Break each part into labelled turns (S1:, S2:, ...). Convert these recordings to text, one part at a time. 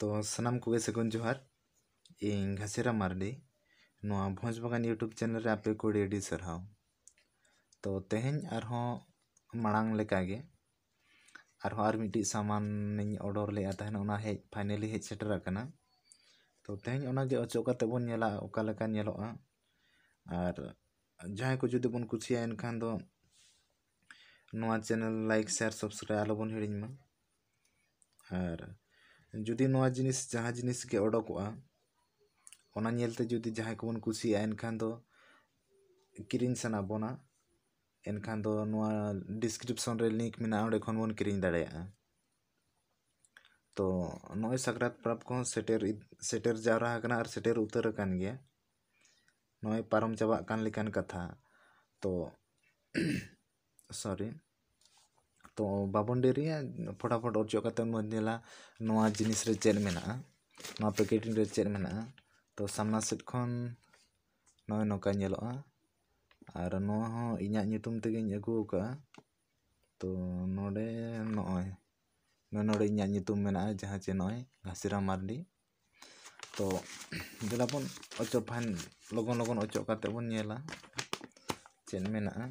S1: तो सनाम को सेकुन जोहार इन घसेरा मार्डी ना भोज बागान यूट्यूब चैनल आपे को सरहा तो तेहन और मांग लेकिन सामान ऑर्डर लेना हज फाइनल हज सेटर करना तो तेहन अचोकतेबाला और जहाँ को जुदी बन कुछियान चैनल लाइक शेयर सबसक्राइब आलो बन हिड़ी में और जुदी नवा जिन जहाँ जिनके अडकते जो जहाँ को बनिया एनखान क्रीन साना बोना एनखान डिस्क्रिप्शन लिंक मे अखन बन क्रीन दड़ा तो पर्व को सेटेर सेटेर जावरा सेटेर उतर नारम चाबाकान कथा तो सॉरी ᱛᱚ ᱵᱟᱵᱚᱱ ᱰᱮᱨᱤᱭᱟ ᱯᱷᱚᱴᱟᱯᱷᱚᱴ ᱚᱨᱡᱚᱜ ᱠᱟᱛᱮ ᱵᱚᱱ ᱧᱮᱞᱟ ᱱᱚᱣᱟ ᱡᱤᱱᱤᱥ ᱨᱮ ᱪᱮᱫ ᱢᱮᱱᱟᱜᱼᱟ ᱱᱚᱣᱟ ᱯᱮᱠᱮᱴᱤᱝ ᱨᱮ ᱪᱮᱫ ᱢᱮᱱᱟᱜᱼᱟ ᱛᱚ ᱥᱟᱢᱱᱟ ᱥᱮᱫ ᱠᱷᱚᱱ ᱱᱚᱜᱼᱚᱭ ᱱᱚᱝᱠᱟ ᱧᱮᱞᱚᱜᱼᱟ ᱟᱨ ᱱᱚᱣᱟ ᱦᱚᱸ ᱤᱧᱟᱹᱜ ᱧᱩᱛᱩᱢ ᱛᱮᱜᱮᱧ ᱟᱹᱜᱩ ᱟᱠᱟᱜᱼᱟ ᱛᱚ ᱱᱚᱰᱮ ᱱᱚᱜᱼᱚᱭ ᱱᱚᱰᱮ ᱤᱧᱟᱹᱜ ᱧᱩᱛᱩᱢ ᱢᱮᱱᱟᱜᱼᱟ ᱡᱟᱦᱟᱸ ᱪᱮ ᱱᱚᱜᱼᱚᱭ ᱜᱷᱟᱥᱤᱨᱟᱢ ᱢᱟᱨᱰᱤ ᱛᱚ ᱫᱮᱞᱟ ᱵᱚᱱ ᱚᱪᱚᱜ ᱯᱷᱟᱭᱤᱱ ᱞᱚᱜᱚᱱ ᱞᱚᱜᱚᱱ ᱚᱪᱚᱜ ᱠᱟᱛᱮ ᱵᱚᱱ ᱧᱮᱞᱟ ᱪᱮᱫ ᱢᱮᱱᱟᱜᱼᱟ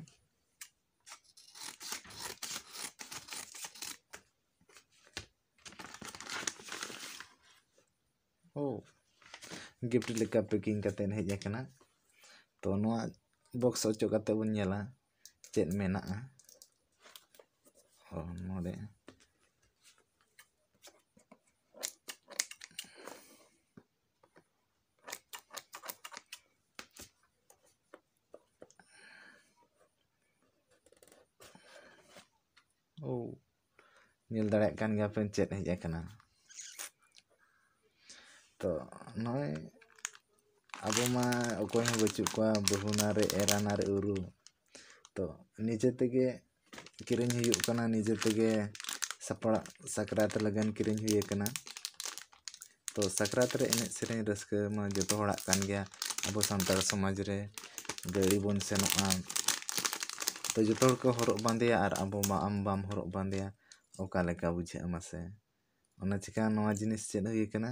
S1: Oh. gift leka packing katen hej kana to noa box ocho kate bun nyela chet mena a ah. oh node oh nyel darekan ga pencet hej kana to gitu. noi abo ma aku yang bocuk kua bahu era nare uru to ni je tege kirin hiu kana ni je tege sapra sakra legan kirin hiu ya kana to sakra ter ini sering reske ma jatuh horak kan gea abo santar semaj re gari bun seno am to jatuh ke horok a, ar apa ma ambam horok bandia oka leka bujia masai ona cika noa jenis cedah hiu ya kana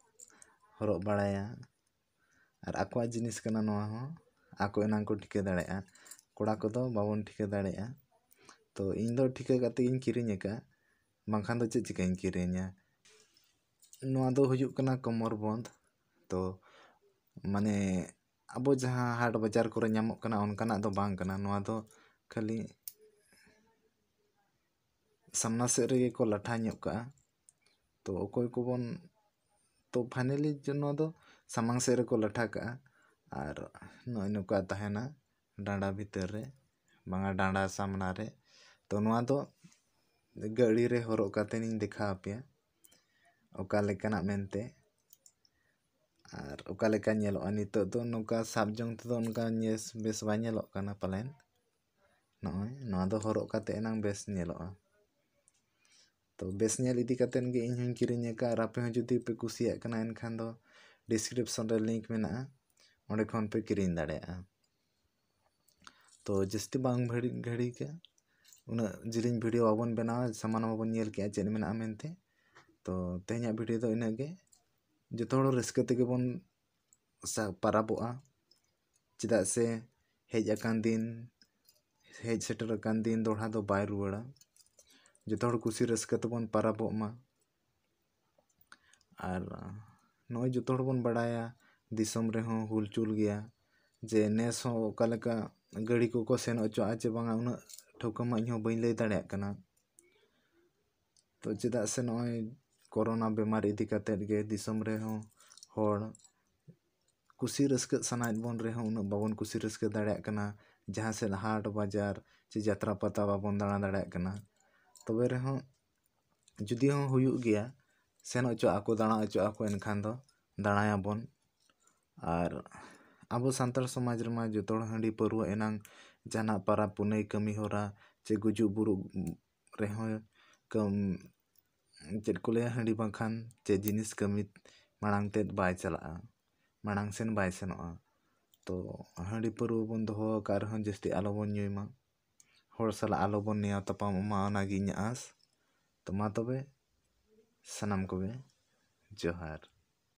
S1: हरबाया बड़ा और आपको जिनिस आपको एना को ठीक दड़ा कड़ा को बाबन ठीक दड़ा तो इन दो ठीक कीरें बाखान चे चिका कीरें कमर बंद तो माने अब जहाँ हाट बाजार को बांकना खाली सामना सेठा तो अको को बन ᱛᱚ ᱯᱷᱟᱭᱱᱟᱞᱤ ᱱᱚᱣᱟ ᱫᱚ ᱥᱟᱢᱟᱝ ᱥᱮᱫ ᱨᱮᱠᱚ ᱞᱟᱴᱷᱟ ᱠᱟᱜᱼᱟ ᱟᱨ ᱱᱚᱜᱼᱚᱭ ᱱᱚᱝᱠᱟ ᱛᱟᱦᱮᱱᱟ ᱰᱟᱸᱰᱟ ᱵᱷᱤᱛᱟᱹᱨ ᱨᱮ ᱵᱟᱝᱟ ᱰᱟᱸᱰᱟ ᱥᱟᱢᱱᱟ ᱨᱮ ᱛᱚ ᱱᱚᱣᱟ ᱫᱚ ᱜᱟᱹᱲᱤ ᱨᱮ ᱦᱚᱨᱚᱜ ᱠᱟᱛᱮᱫ ᱤᱧ ᱫᱮᱠᱷᱟᱣ ᱟᱯᱮᱭᱟ ᱚᱠᱟ ᱞᱮᱠᱟᱱᱟᱜ ᱢᱮᱱᱛᱮ ᱟᱨ ᱚᱠᱟ ᱞᱮᱠᱟ ᱧᱮᱞᱚᱜᱼᱟ ᱱᱤᱛᱚᱜ ᱫᱚ ᱱᱚᱝᱠᱟ ᱥᱟᱵ ᱡᱚᱝ ᱛᱮᱫᱚ ᱚᱱᱠᱟ ᱵᱮᱥ ᱵᱟᱭ ᱧᱮᱞᱚᱜ ᱠᱟᱱᱟ ᱯᱟᱞᱮᱱ ᱱᱚᱜᱼᱚᱭ ᱱᱚᱣᱟ ᱫᱚ ᱦᱚᱨᱚᱜ ᱠᱟᱛᱮᱫ ᱮᱱᱟᱝ ᱵᱮᱥ ᱧᱮᱞᱚᱜᱼᱟ तो बेस इन क्रीनक आपे जुदीपे कुछ एनखान डिस्क्रिपन लिंक मेरे पे क्री दाड़ा तो जस्ती घड़ी के उना जिली भिडियो बाबो बनावा सामान बाबो के चेद में तो तेहे भिडियो तो इनगे जो हर रेबन पारा चेदा से हजकान दिन हज सेटरकान दिन दोड़ा तो बै रुआड़ा ᱡᱚᱛᱚ ᱦᱚᱲ ᱠᱩᱥᱤ ᱨᱟᱹᱥᱠᱟᱹ ᱛᱮᱵᱚᱱ ᱯᱚᱨᱚᱵᱚᱜ ᱢᱟ ᱟᱨ ᱱᱚᱜᱼᱚᱭ ᱡᱚᱛᱚ ᱦᱚᱲ ᱵᱚᱱ ᱵᱟᱲᱟᱭᱟ ᱫᱤᱥᱚᱢ ᱨᱮᱦᱚᱸ ᱦᱩᱞᱪᱩᱞ ᱜᱮᱭᱟ ᱡᱮ ᱱᱮᱥ ᱦᱚᱸ ᱚᱠᱟ ᱞᱮᱠᱟ ᱜᱟᱹᱰᱤ ᱠᱚᱠᱚ ᱥᱮᱱ ᱦᱚᱪᱚᱣᱟᱜᱼᱟ ᱪᱮ ᱵᱟᱝᱟ ᱩᱱᱟᱹᱜ ᱴᱷᱟᱹᱣᱠᱟᱹ ᱢᱟ ᱤᱧᱦᱚᱸ ᱵᱟᱹᱧ ᱞᱟᱹᱭ ᱫᱟᱲᱮᱭᱟᱜ ᱠᱟᱱᱟ ᱛᱚ ᱪᱮᱫᱟᱜ ᱥᱮ ᱱᱚᱜᱼᱚᱭ ᱠᱳᱨᱳᱱᱟ ᱵᱮᱢᱟᱨ ᱤᱫᱤ ᱠᱟᱛᱮᱫ ᱜᱮ ᱫᱤᱥᱚᱢ ᱨᱮᱦᱚᱸ ᱦᱚᱲ ᱠᱩᱥᱤ ᱨᱟᱹᱥᱠᱟᱹᱜ ᱥᱟᱱᱟᱭᱮᱫ ᱵᱚᱱ ᱨᱮᱦᱚᱸ ᱩᱱᱟᱹᱜ ᱵᱟᱵᱚᱱ ᱠᱩᱥᱤ ᱨᱟᱹᱥᱠᱟᱹ ᱫᱟᱲᱮᱭᱟᱜ ᱠᱟᱱᱟ ᱡᱟᱦᱟᱸ ᱥᱮᱫ ᱦᱟᱴ ᱵᱟᱡᱟᱨ ᱪᱮ ᱡᱟᱛᱨᱟ ᱯᱟᱛᱟ ᱵᱟᱵᱚᱱ ᱫᱟᱬᱟ ᱫᱟᱲᱮᱭᱟᱜ ᱠᱟᱱᱟ ᱛᱚᱵᱮ ᱨᱮᱦᱚᱸ ᱡᱩᱫᱤ ᱦᱚᱸ ᱦᱩᱭᱩᱜ ᱜᱮᱭᱟ ᱥᱮᱱ ᱚᱪᱚᱜ ᱟᱠᱚ ᱫᱟᱬᱟ ᱚᱪᱚᱜ ᱟᱠᱚ ᱮᱱᱠᱷᱟᱱ ᱫᱚ ᱫᱟᱬᱟᱭᱟᱵᱚᱱ ᱟᱨ ᱟᱵᱚ ᱥᱟᱱᱛᱟᱲ ᱥᱚᱢᱟᱡᱽ ᱨᱮᱢᱟ ᱡᱚᱛᱚ ᱦᱚᱲ ᱦᱟᱺᱰᱤ ᱯᱟᱹᱨᱣᱟᱹ ᱮᱱᱟᱝ ᱡᱟᱦᱟᱱᱟᱜ ᱯᱚᱨᱚᱵᱽ ᱯᱩᱱᱟᱹᱭ ᱠᱟᱹᱢᱤ ᱦᱚᱨᱟ ᱪᱮ ᱜᱩᱡᱩᱜ ᱵᱩᱨᱩᱜ ᱨᱮᱦᱚᱸ ᱪᱮᱫ ᱠᱚ ᱞᱟᱹᱭᱟ ᱦᱟᱺᱰᱤ ᱵᱟᱝᱠᱷᱟᱱ ᱪᱮᱫ ᱡᱤᱱᱤᱥ ᱠᱟᱹᱢᱤ ᱢᱟᱲᱟᱝ ᱛᱮᱫ ᱵᱟᱭ ᱪᱟᱞᱟᱜᱼᱟ ᱢᱟᱲᱟᱝ ᱥᱮᱱ ᱵᱟᱭ ᱥᱮᱱᱚᱜᱼᱟ ᱛᱚ ᱦᱟᱺᱰᱤ ᱯᱟᱹᱨᱣᱟᱹ ᱵᱚᱱ ᱫᱚᱦᱚ ᱟᱠᱟᱫ ᱨᱮᱦᱚᱸ ᱡᱟᱹᱥᱛᱤ ᱟᱞᱚᱵᱚᱱ ᱧᱩᱭ ᱢᱟ ᱦᱚᱲ ᱥᱟᱞᱟᱜ ᱟᱞᱚᱵᱚᱱ ᱱᱮᱭᱟᱣ ᱛᱟᱯᱟᱢᱚᱜᱼᱢᱟ ᱚᱱᱟᱜᱮ ᱤᱧᱟᱹᱜ ᱟᱸᱥ ᱛᱚ ᱢᱟ ᱛᱚᱵᱮ ᱥᱟᱱᱟᱢ ᱠᱚᱜᱮ ᱡᱚᱦᱟᱨ